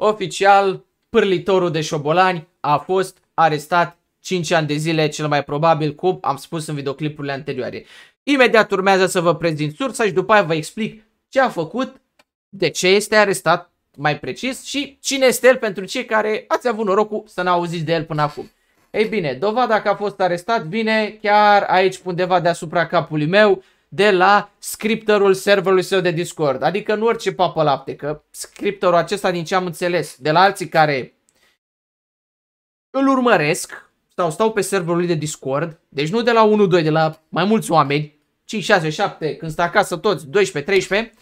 Oficial, pârlitorul de șobolani a fost arestat 5 ani de zile, cel mai probabil, cum am spus în videoclipurile anterioare. Imediat urmează să vă prezint sursa și după aia vă explic ce a făcut, de ce este arestat mai precis și cine este el pentru cei care ați avut norocul să n-auziți de el până acum. Ei bine, dovada că a fost arestat vine chiar aici undeva deasupra capului meu, de la scriptorul serverului său de Discord. Adică nu orice papă lapte, că scriptorul acesta din ce am înțeles, de la alții care îl urmăresc sau stau pe serverul lui de Discord, deci nu de la 1-2, de la mai mulți oameni, 5, 6, 7, când stă acasă toți, 12, 13,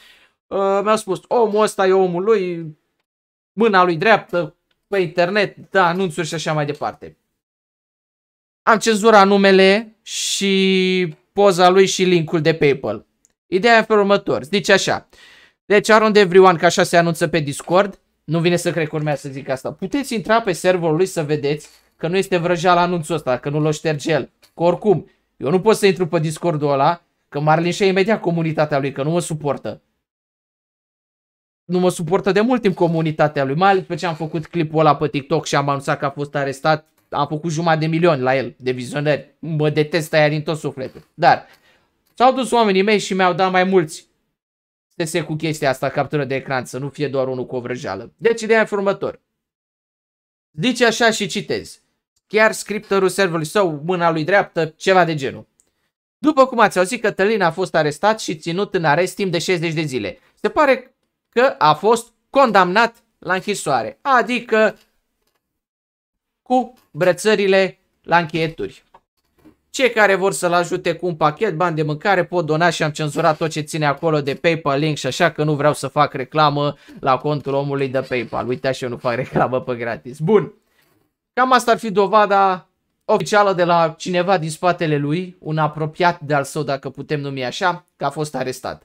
uh, mi-au spus, omul ăsta e omul lui, mâna lui dreaptă, pe internet, da, anunțuri și așa mai departe. Am cenzurat numele și poza lui și linkul de PayPal. Ideea e pe următor, zice așa. Deci Aron everyone, că așa se anunță pe Discord, nu vine să cred că urmează să zic asta. Puteți intra pe serverul lui să vedeți că nu este la anunțul ăsta, că nu l-o șterge el. Că oricum, eu nu pot să intru pe Discordul ăla, că m-ar imediat comunitatea lui, că nu mă suportă. Nu mă suportă de mult timp comunitatea lui, mai ales pe ce am făcut clipul ăla pe TikTok și am anunțat că a fost arestat am făcut jumătate de milion la el, de vizionări. Mă detest aia din tot sufletul. Dar s-au dus oamenii mei și mi-au dat mai mulți Se cu chestia asta, captură de ecran, să nu fie doar unul cu o vrăjeală. Deci ideea e următor. Dice așa și citez. Chiar scriptorul serverului său, mâna lui dreaptă, ceva de genul. După cum ați auzit, Cătălin a fost arestat și ținut în arest timp de 60 de zile. Se pare că a fost condamnat la închisoare, adică cu brățările la închieturi. Cei care vor să-l ajute cu un pachet, bani de mâncare, pot dona și am cenzurat tot ce ține acolo de PayPal link și așa că nu vreau să fac reclamă la contul omului de PayPal. Uitați și eu nu fac reclamă pe gratis. Bun. Cam asta ar fi dovada oficială de la cineva din spatele lui, un apropiat de al său, dacă putem numi așa, că a fost arestat.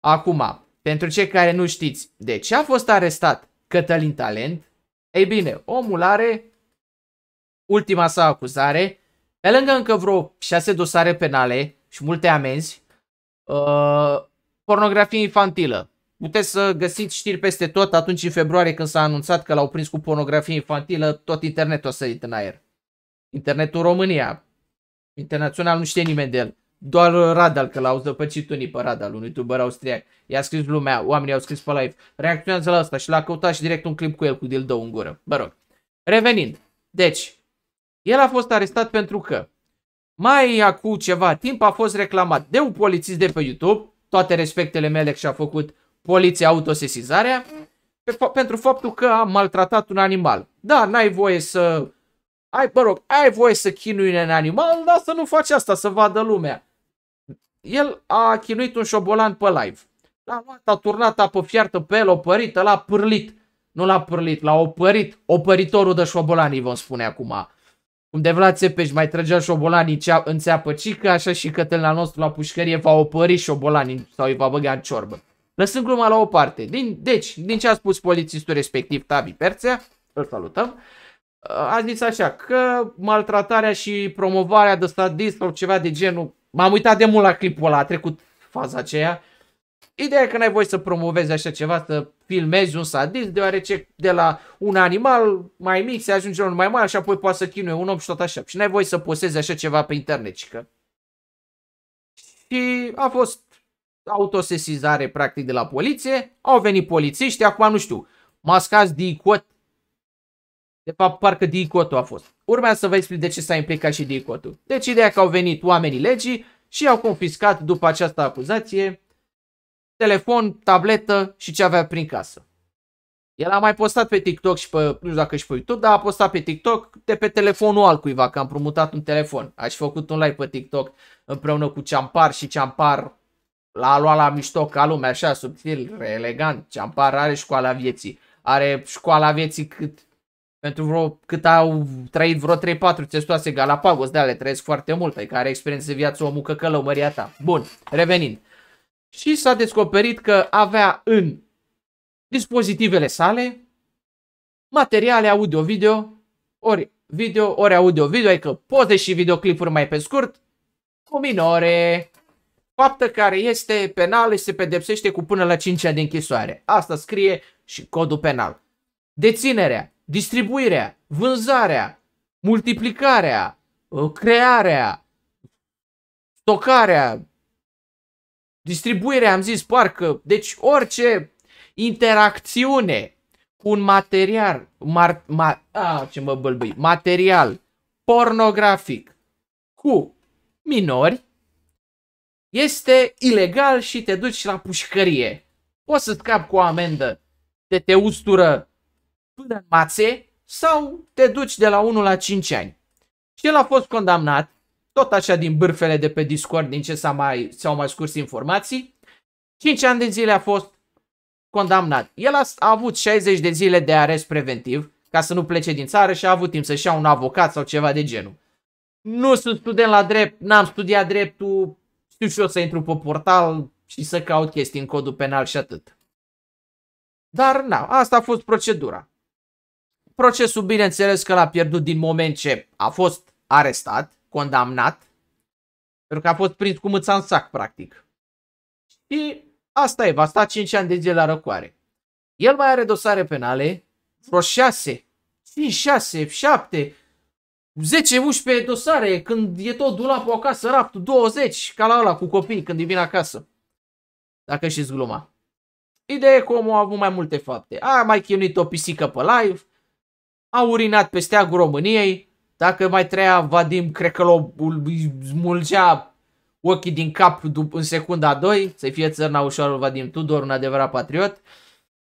Acum, pentru cei care nu știți de ce a fost arestat Cătălin Talent, ei bine, omul are ultima sa acuzare, pe lângă încă vreo șase dosare penale și multe amenzi, uh, pornografie infantilă. Puteți să găsiți știri peste tot atunci în februarie când s-a anunțat că l-au prins cu pornografie infantilă, tot internetul a sărit în aer. Internetul România, internațional nu știe nimeni de el. Doar Radal, că l-au zăpăcit unii pe Radal, un youtuber austriac. I-a scris lumea, oamenii au scris pe live. Reacționează la asta și l-a căutat și direct un clip cu el cu dildo în gură. Mă rog. Revenind. Deci, el a fost arestat pentru că mai acum ceva timp a fost reclamat de un polițist de pe YouTube, toate respectele mele și-a făcut poliția autosesizarea, pe, pentru faptul că a maltratat un animal. Da, n-ai voie să... Ai, mă rog, ai voie să chinui un animal, dar să nu faci asta, să vadă lumea. El a chinuit un șobolan pe live. L-a luat, a turnat apă fiartă pe el, opărit, l-a pârlit. Nu l-a pârlit, l-a opărit. Opăritorul de șobolani, vom spune acum cum de Vlad Țepeș mai trăgea șobolanii în țeapă cică, așa și Cătălina nostru la pușcărie va opări șobolanii sau îi va băga în ciorbă. Lăsând gluma la o parte. Din, deci, din ce a spus polițistul respectiv Tabi Perțea, îl salutăm, a zis așa că maltratarea și promovarea de sadism sau ceva de genul, m-am uitat de mult la clipul ăla, a trecut faza aceea, Ideea e că n-ai voie să promovezi așa ceva, să filmezi un sadist, deoarece de la un animal mai mic se ajunge la unul mai mare și apoi poate să chinuie un om și tot așa. Și n-ai voie să posezi așa ceva pe internet. Și, că... și a fost autosesizare practic de la poliție, au venit polițiști, acum nu știu, mascați DICOT. De fapt, parcă dicot a fost. Urmează să vă explic de ce s-a implicat și dicot Deci ideea că au venit oamenii legii și au confiscat după această acuzație telefon, tabletă și ce avea prin casă. El a mai postat pe TikTok și pe, nu știu dacă și pe YouTube, dar a postat pe TikTok de pe telefonul altcuiva, că am promutat un telefon. Aș făcut un live pe TikTok împreună cu Ceampar și Ceampar l-a luat la mișto ca lumea, așa, subtil, elegant. Ceampar are școala vieții. Are școala vieții cât pentru vreo, cât au trăit vreo 3-4 testoase Galapagos, de ale trăiesc foarte mult, adică are experiență de viață omul căcălău, măria ta. Bun, revenind. Uh, și s-a descoperit că avea în dispozitivele sale materiale audio-video, ori video, ori audio-video, adică poze și videoclipuri mai pe scurt, cu minore, faptă care este penală și se pedepsește cu până la 5 ani de închisoare. Asta scrie și codul penal. Deținerea, distribuirea, vânzarea, multiplicarea, uh, crearea, stocarea, Distribuire, am zis, parcă, deci orice interacțiune cu un material, mar, ma, a, ce mă bălbui, material pornografic cu minori este ilegal și te duci la pușcărie. Poți să cap cu o amendă de te ustură până în mațe sau te duci de la 1 la 5 ani. Și el a fost condamnat tot așa din bârfele de pe Discord, din ce s-au mai, s-au mai scurs informații, 5 ani de zile a fost condamnat. El a, a avut 60 de zile de arest preventiv ca să nu plece din țară și a avut timp să-și ia un avocat sau ceva de genul. Nu sunt student la drept, n-am studiat dreptul, știu și eu să intru pe portal și să caut chestii în codul penal și atât. Dar na, asta a fost procedura. Procesul bineînțeles că l-a pierdut din moment ce a fost arestat, condamnat, pentru că a fost prins cu mâța în sac, practic. Și asta e, va sta 5 ani de zile la răcoare. El mai are dosare penale, vreo 6, 5, 6, 7, 10, 11 dosare, când e tot dulapul acasă, raptul, 20, ca la ăla cu copii când îi vin acasă. Dacă și gluma. Ideea e că omul a avut mai multe fapte. A mai chinuit o pisică pe live, a urinat pe steagul României, dacă mai treia Vadim, cred că îl smulgea ochii din cap în secunda doi, să fie țărna ușoară Vadim Tudor, un adevărat patriot.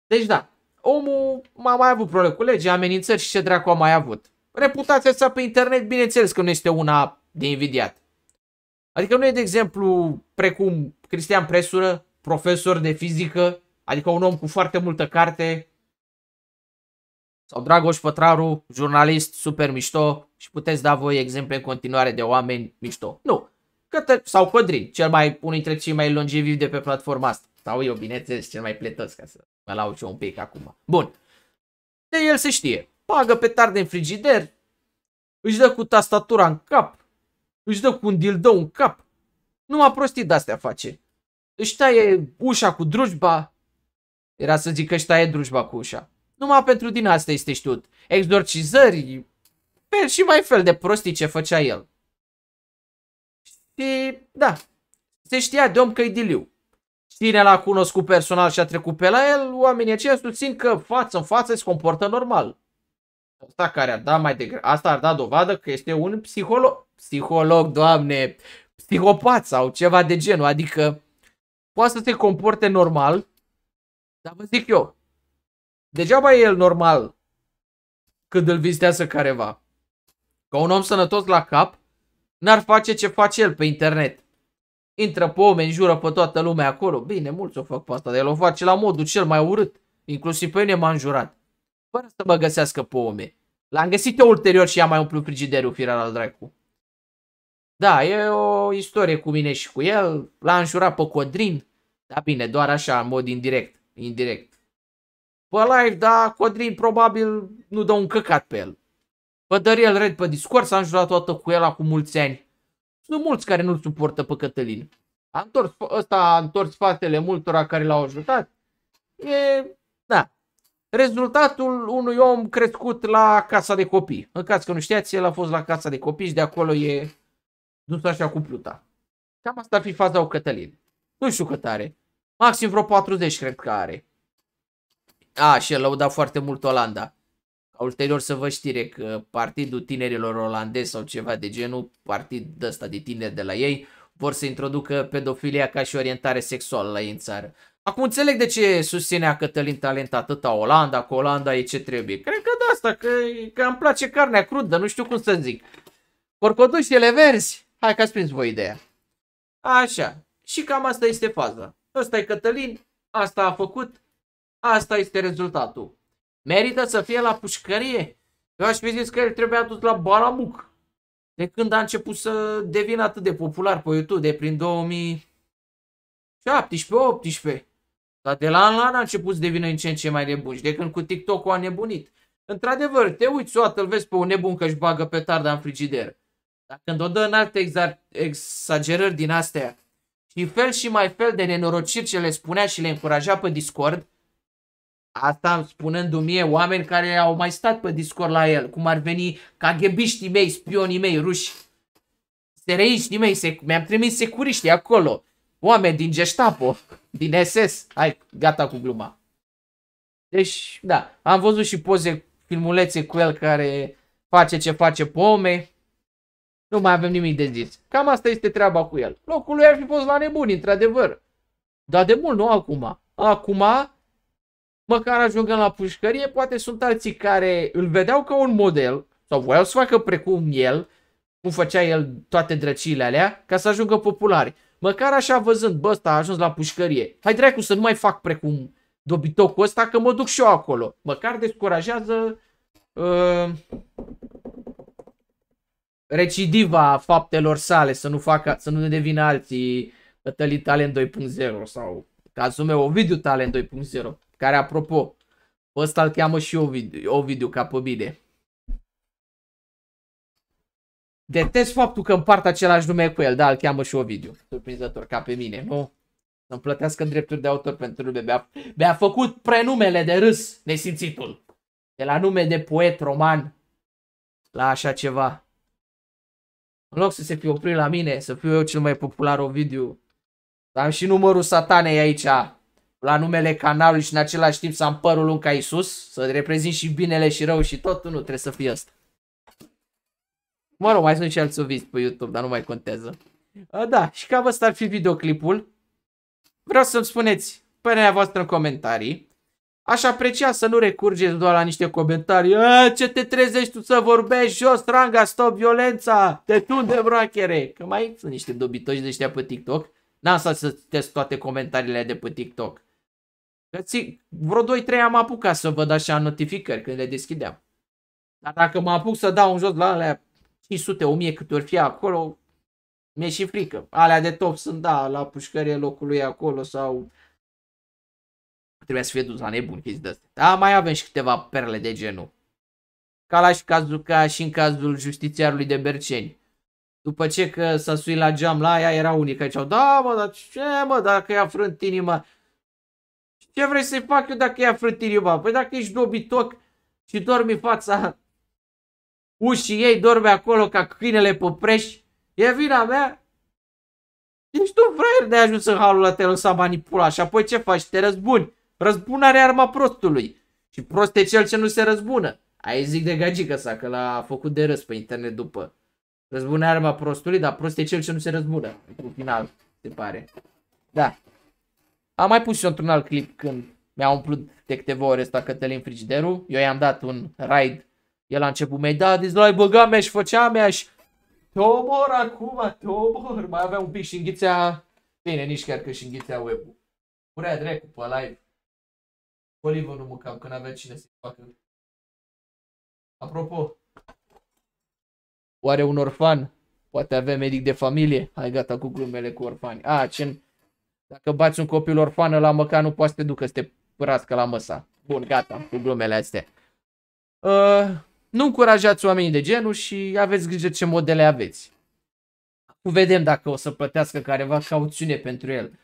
Deci da, omul a mai avut probleme cu legea, amenințări și ce dracu a mai avut. Reputația sa pe internet, bineînțeles că nu este una de invidiat. Adică nu e, de exemplu, precum Cristian Presură, profesor de fizică, adică un om cu foarte multă carte, sau Dragoș Pătraru, jurnalist super mișto și puteți da voi exemple în continuare de oameni mișto. Nu, Cătă, sau Codrin, cel mai, unul dintre cei mai longevi de pe platforma asta. Sau eu, bineînțeles, cel mai pletos, ca să mă laud eu un pic acum. Bun. De el se știe. Pagă tarde în frigider, își dă cu tastatura în cap, își dă cu un dildo în cap. Nu m-a prostit de-astea face. Își taie ușa cu drujba. Era să zic că își taie drujba cu ușa. Numai pentru din asta este știut. Exorcizări, fel și mai fel de prostii ce făcea el. Și da, se știa de om că e diliu. Cine l-a cunoscut personal și a trecut pe la el, oamenii aceia susțin că față în față se comportă normal. Asta care ar da mai degrabă, asta ar da dovadă că este un psiholog, psiholog, doamne, psihopat sau ceva de genul, adică poate să se comporte normal, dar vă zic eu, Degeaba e el normal când îl vizitează careva. Ca un om sănătos la cap, n-ar face ce face el pe internet. Intră pe oameni, jură pe toată lumea acolo. Bine, mulți o fac pe asta, dar el o face la modul cel mai urât. Inclusiv pe mine m-am jurat. Fără să mă găsească pe oameni. L-am găsit eu ulterior și am mai umplut frigiderul firar al dracu. Da, e o istorie cu mine și cu el. L-a înjurat pe Codrin. Da, bine, doar așa, în mod indirect. Indirect pe live, dar Codrin probabil nu dă un căcat pe el. Pe Dariel Red pe Discord s-a înjurat toată cu el acum mulți ani. Sunt mulți care nu-l suportă pe Cătălin. A întors, ăsta a întors spatele multora care l-au ajutat. E, da, rezultatul unui om crescut la casa de copii. În caz că nu știați, el a fost la casa de copii și de acolo e dus așa cu pluta. Cam asta ar fi faza o Cătălin. Nu știu cât are. Maxim vreo 40 cred că are. A, și el lăuda foarte mult Olanda. Ca ulterior să vă știre că Partidul Tinerilor Olandezi sau ceva de genul, partid ăsta de tineri de la ei, vor să introducă pedofilia ca și orientare sexuală la ei în țară. Acum înțeleg de ce susținea Cătălin Talent atâta Olanda, că Olanda e ce trebuie. Cred că de asta, că, că îmi place carnea crudă, nu știu cum să zic. Corcodușele verzi, hai că ați prins voi ideea. Așa, și cam asta este faza. Ăsta e Cătălin, asta a făcut, Asta este rezultatul. Merită să fie la pușcărie? Eu aș fi zis că el trebuia dus la Baramuc. De când a început să devină atât de popular pe YouTube, de prin 2017-18. Dar de la an la an a început să devină în ce în ce mai nebun și de când cu TikTok-ul a nebunit. Într-adevăr, te uiți o îl vezi pe un nebun că își bagă tarda în frigider. Dar când o dă în alte exagerări din astea și fel și mai fel de nenorociri ce le spunea și le încuraja pe Discord, Asta spunându-mi mie oameni care au mai stat pe Discord la el, cum ar veni KGBiștii mei, spionii mei, ruși, sereiștii mei, sec- mi-am trimis securiștii acolo, oameni din Gestapo, din SS, hai, gata cu gluma. Deci, da, am văzut și poze, filmulețe cu el care face ce face pome. Nu mai avem nimic de zis. Cam asta este treaba cu el. Locul lui ar fi fost la nebuni, într-adevăr. Dar de mult, nu acum. Acum măcar ajungând la pușcărie, poate sunt alții care îl vedeau ca un model sau voiau să facă precum el, cum făcea el toate drăciile alea, ca să ajungă populari. Măcar așa văzând, bă, ăsta a ajuns la pușcărie. Hai dracu să nu mai fac precum dobitocul ăsta, că mă duc și eu acolo. Măcar descurajează uh, recidiva faptelor sale, să nu, facă, să nu devină alții Tătălii Talent 2.0 sau cazul meu Ovidiu Talent 2.0. Care, apropo, pe ăsta îl cheamă și Ovidiu, Ovidiu ca pe bine. Detest faptul că împart același nume cu el, da, îl cheamă și Ovidiu. Surprinzător, ca pe mine, nu? Oh. Să-mi plătească în drepturi de autor pentru lume. Mi-a, mi făcut prenumele de râs, nesimțitul. De la nume de poet roman la așa ceva. În loc să se fie oprit la mine, să fiu eu cel mai popular Ovidiu, am și numărul satanei aici la numele canalului și în același timp să am părul lung ca Isus, să reprezint și binele și rău și totul, nu, trebuie să fie asta. Mă rog, mai sunt și alți oviți pe YouTube, dar nu mai contează. A, da, și cam ăsta ar fi videoclipul. Vreau să-mi spuneți părerea voastră în comentarii. Aș aprecia să nu recurgeți doar la niște comentarii. A, ce te trezești tu să vorbești jos, ranga, stop violența, te tunde broachere. Că mai sunt niște dobitoși de ăștia pe TikTok. N-am să citesc toate comentariile de pe TikTok. Că ți, vreo 2-3 am apucat să văd așa notificări când le deschideam. Dar dacă mă apuc să dau un jos la alea 500, 1000 câte ori fi acolo, mi-e și frică. Alea de top sunt, da, la pușcărie locului acolo sau trebuia să fie dus la nebun chestii de astea. Da, mai avem și câteva perle de genul. Ca la și cazul, ca și în cazul justițiarului de Berceni. După ce că s-a suit la geam la aia, era unii care ziceau, da mă, dar ce mă, dacă i-a frânt inima. Ce vrei să-i fac eu dacă ia frătiriu bă, Păi dacă ești dobitoc și dormi fața ușii ei, dorme acolo ca câinele pe preș, e vina mea. Ești un fraier de ajuns în halul la te lăsa manipula și apoi ce faci? Te răzbuni. Răzbunarea arma prostului. Și prost e cel ce nu se răzbună. Ai zic de gagică sa că l-a făcut de râs pe internet după. Răzbunarea arma prostului, dar prost e cel ce nu se răzbună. În final, se pare. Da. Am mai pus și într-un alt clip când mi-a umplut de câteva ore ăsta Cătălin frigiderul. Eu i-am dat un raid. El a început, mi-ai dat, zis, l-ai băgat mea și făcea mea și... Te omor acum, te omor. Mai avea un pic și înghițea... Bine, nici chiar că și înghițea web-ul. Purea dracu pe live. Colivă nu mâncam, că n-avea cine să facă. Apropo, oare un orfan poate avea medic de familie? Hai gata cu glumele cu orfani. A, ce dacă bați un copil orfan la măcar nu poate să te ducă să te părască la măsa. Bun, gata, cu glumele astea. Uh, nu încurajați oamenii de genul și aveți grijă ce modele aveți. Vedem dacă o să plătească careva cauțiune pentru el.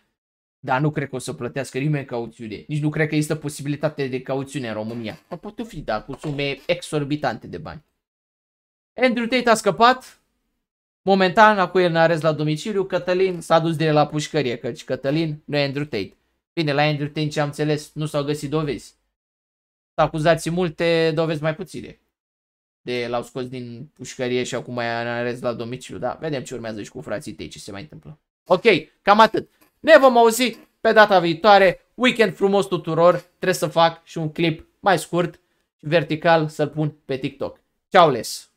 Dar nu cred că o să plătească nimeni cauțiune. Nici nu cred că există posibilitate de cauțiune în România. Dar pot fi, da, cu sume exorbitante de bani. Andrew Tate a scăpat, Momentan, acum el în arest la domiciliu, Cătălin s-a dus de la pușcărie, căci Cătălin nu e Andrew Tate. Bine, la Andrew Tate ce am înțeles, nu s-au găsit dovezi. S-au acuzații multe, dovezi mai puține. De l-au scos din pușcărie și acum e în arest la domiciliu, da? Vedem ce urmează și cu frații tăi, ce se mai întâmplă. Ok, cam atât. Ne vom auzi pe data viitoare. Weekend frumos tuturor. Trebuie să fac și un clip mai scurt, vertical, să-l pun pe TikTok. Ciao les!